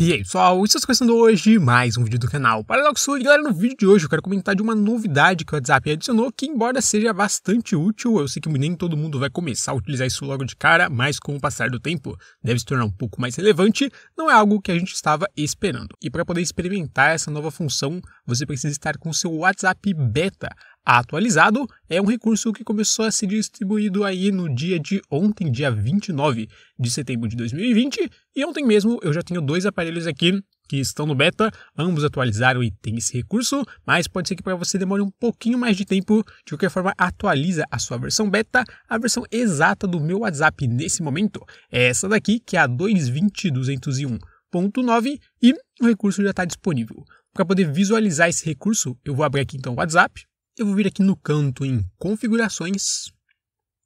E aí pessoal, estamos começando hoje mais um vídeo do canal Paradox Sul. E galera, no vídeo de hoje eu quero comentar de uma novidade que o WhatsApp adicionou, que embora seja bastante útil, eu sei que nem todo mundo vai começar a utilizar isso logo de cara, mas com o passar do tempo deve se tornar um pouco mais relevante, não é algo que a gente estava esperando. E para poder experimentar essa nova função, você precisa estar com o seu WhatsApp Beta atualizado é um recurso que começou a ser distribuído aí no dia de ontem, dia 29 de setembro de 2020, e ontem mesmo eu já tenho dois aparelhos aqui que estão no beta, ambos atualizaram e tem esse recurso, mas pode ser que para você demore um pouquinho mais de tempo. De qualquer forma, atualiza a sua versão beta, a versão exata do meu WhatsApp nesse momento é essa daqui, que é a 220.201.9 e o recurso já está disponível. Para poder visualizar esse recurso, eu vou abrir aqui então o WhatsApp, eu vou vir aqui no canto em configurações.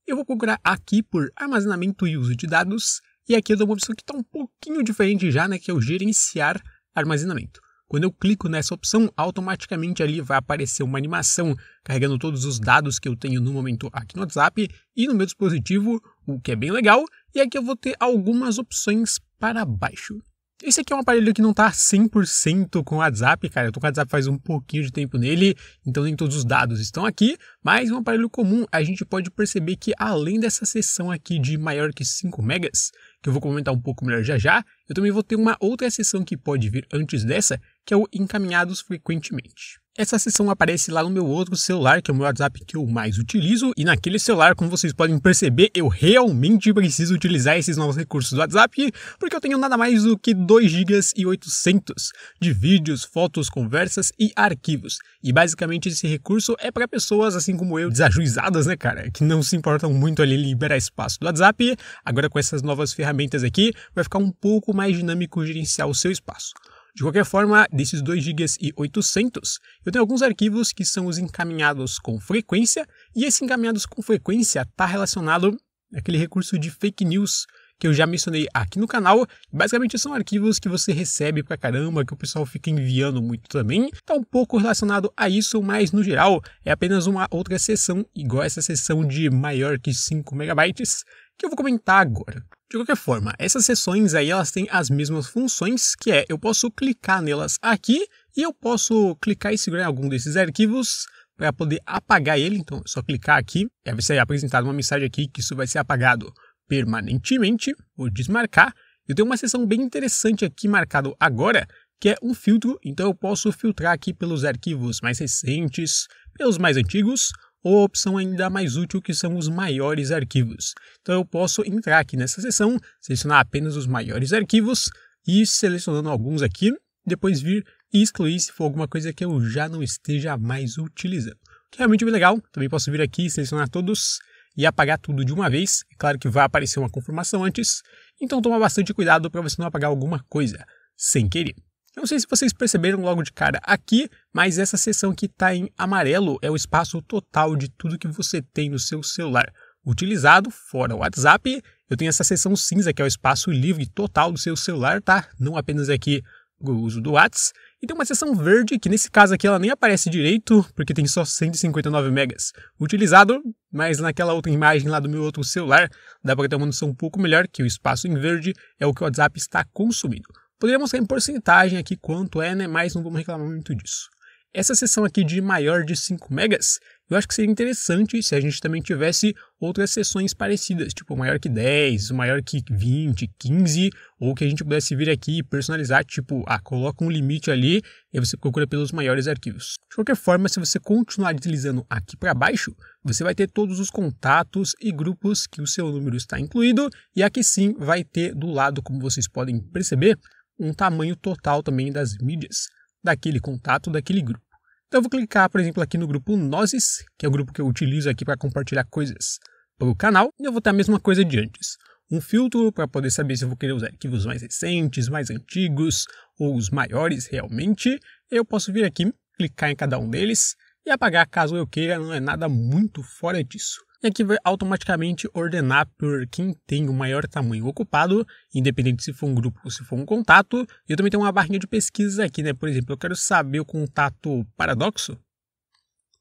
Eu vou procurar aqui por armazenamento e uso de dados. E aqui eu dou uma opção que está um pouquinho diferente já, né, que é o gerenciar armazenamento. Quando eu clico nessa opção, automaticamente ali vai aparecer uma animação carregando todos os dados que eu tenho no momento aqui no WhatsApp e no meu dispositivo, o que é bem legal. E aqui eu vou ter algumas opções para baixo. Esse aqui é um aparelho que não tá 100% com WhatsApp, cara. Eu tô com WhatsApp faz um pouquinho de tempo nele, então nem todos os dados estão aqui, mas é um aparelho comum, a gente pode perceber que além dessa seção aqui de maior que 5 megas, que eu vou comentar um pouco melhor já já, eu também vou ter uma outra seção que pode vir antes dessa, que é o encaminhados frequentemente. Essa sessão aparece lá no meu outro celular, que é o meu WhatsApp que eu mais utilizo, e naquele celular, como vocês podem perceber, eu realmente preciso utilizar esses novos recursos do WhatsApp, porque eu tenho nada mais do que 2 GB e 800 de vídeos, fotos, conversas e arquivos. E basicamente esse recurso é para pessoas assim como eu, desajuizadas, né, cara, que não se importam muito ali liberar espaço do WhatsApp. Agora com essas novas ferramentas aqui, vai ficar um pouco mais dinâmico gerenciar o seu espaço. De qualquer forma, desses 2 GB e 800, eu tenho alguns arquivos que são os encaminhados com frequência, e esse encaminhados com frequência está relacionado àquele recurso de fake news que eu já mencionei aqui no canal. Basicamente são arquivos que você recebe pra caramba, que o pessoal fica enviando muito também. Tá um pouco relacionado a isso, mas no geral é apenas uma outra seção, igual essa seção de maior que 5 megabytes, que eu vou comentar agora. De qualquer forma, essas seções aí elas têm as mesmas funções, que é eu posso clicar nelas aqui e eu posso clicar e segurar algum desses arquivos para poder apagar ele. Então, é só clicar aqui e vai ser apresentada uma mensagem aqui que isso vai ser apagado permanentemente, vou desmarcar. Eu tenho uma seção bem interessante aqui marcado agora, que é um filtro, então eu posso filtrar aqui pelos arquivos mais recentes, pelos mais antigos, ou a opção ainda mais útil que são os maiores arquivos. Então eu posso entrar aqui nessa seção, selecionar apenas os maiores arquivos e selecionando alguns aqui, depois vir e excluir se for alguma coisa que eu já não esteja mais utilizando. O que é realmente bem legal, também posso vir aqui e selecionar todos e apagar tudo de uma vez. É claro que vai aparecer uma confirmação antes, então toma bastante cuidado para você não apagar alguma coisa sem querer não sei se vocês perceberam logo de cara aqui, mas essa seção que está em amarelo é o espaço total de tudo que você tem no seu celular utilizado, fora o WhatsApp. Eu tenho essa seção cinza que é o espaço livre total do seu celular, tá? Não apenas aqui o uso do WhatsApp. E tem uma seção verde, que nesse caso aqui ela nem aparece direito, porque tem só 159 megas utilizado, mas naquela outra imagem lá do meu outro celular, dá para ter uma noção um pouco melhor que o espaço em verde é o que o WhatsApp está consumindo. Poderia mostrar em porcentagem aqui quanto é, né? Mas não vamos reclamar muito disso. Essa seção aqui de maior de 5 megas, eu acho que seria interessante se a gente também tivesse outras seções parecidas, tipo maior que 10, maior que 20, 15, ou que a gente pudesse vir aqui e personalizar, tipo, ah, coloca um limite ali e você procura pelos maiores arquivos. De qualquer forma, se você continuar utilizando aqui para baixo, você vai ter todos os contatos e grupos que o seu número está incluído, e aqui sim vai ter do lado, como vocês podem perceber, um tamanho total também das mídias daquele contato, daquele grupo. Então eu vou clicar, por exemplo, aqui no grupo Nozes, que é o grupo que eu utilizo aqui para compartilhar coisas para o canal, e eu vou ter a mesma coisa de antes. Um filtro para poder saber se eu vou querer usar arquivos mais recentes, mais antigos ou os maiores realmente. Eu posso vir aqui, clicar em cada um deles e apagar caso eu queira, não é nada muito fora disso. É e aqui vai automaticamente ordenar por quem tem o maior tamanho ocupado, independente se for um grupo ou se for um contato. E eu também tenho uma barrinha de pesquisa aqui, né? Por exemplo, eu quero saber o contato paradoxo.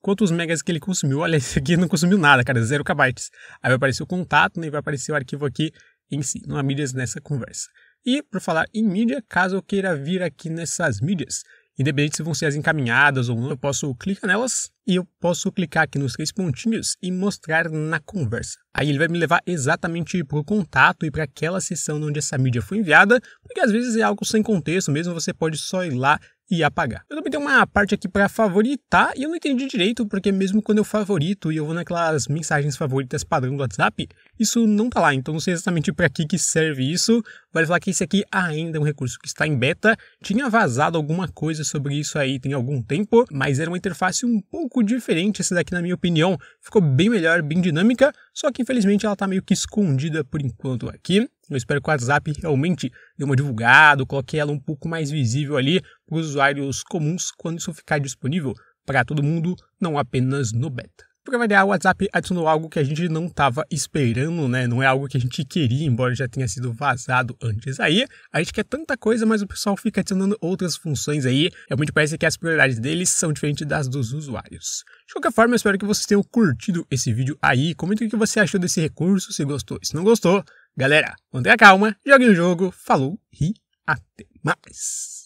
Quantos megas que ele consumiu? Olha, esse aqui não consumiu nada, cara, 0 KB. Aí vai aparecer o contato, né? E vai aparecer o arquivo aqui em si, não há mídias nessa conversa. E, por falar em mídia, caso eu queira vir aqui nessas mídias, Independente se vão ser as encaminhadas ou não, eu posso clicar nelas e eu posso clicar aqui nos três pontinhos e mostrar na conversa. Aí ele vai me levar exatamente para o contato e para aquela sessão onde essa mídia foi enviada, porque às vezes é algo sem contexto mesmo, você pode só ir lá e apagar. Eu também tenho uma parte aqui para favoritar e eu não entendi direito porque mesmo quando eu favorito e eu vou naquelas mensagens favoritas padrão do WhatsApp, isso não tá lá, então não sei exatamente para que que serve isso. Vale falar que esse aqui ainda é um recurso que está em beta, tinha vazado alguma coisa sobre isso aí tem algum tempo, mas era uma interface um pouco diferente essa daqui na minha opinião, ficou bem melhor, bem dinâmica, só que infelizmente ela tá meio que escondida por enquanto aqui. Eu espero que o WhatsApp realmente dê uma divulgada, coloque ela um pouco mais visível ali para os usuários comuns quando isso ficar disponível para todo mundo, não apenas no beta. Para variar, o WhatsApp adicionou algo que a gente não estava esperando, né? Não é algo que a gente queria, embora já tenha sido vazado antes. Aí, a gente quer tanta coisa, mas o pessoal fica adicionando outras funções aí. Realmente parece que as prioridades deles são diferentes das dos usuários. De qualquer forma, eu espero que vocês tenham curtido esse vídeo aí. Comente o que você achou desse recurso, se gostou, se não gostou. Galera, mantenha calma, jogue o jogo, falou e até mais!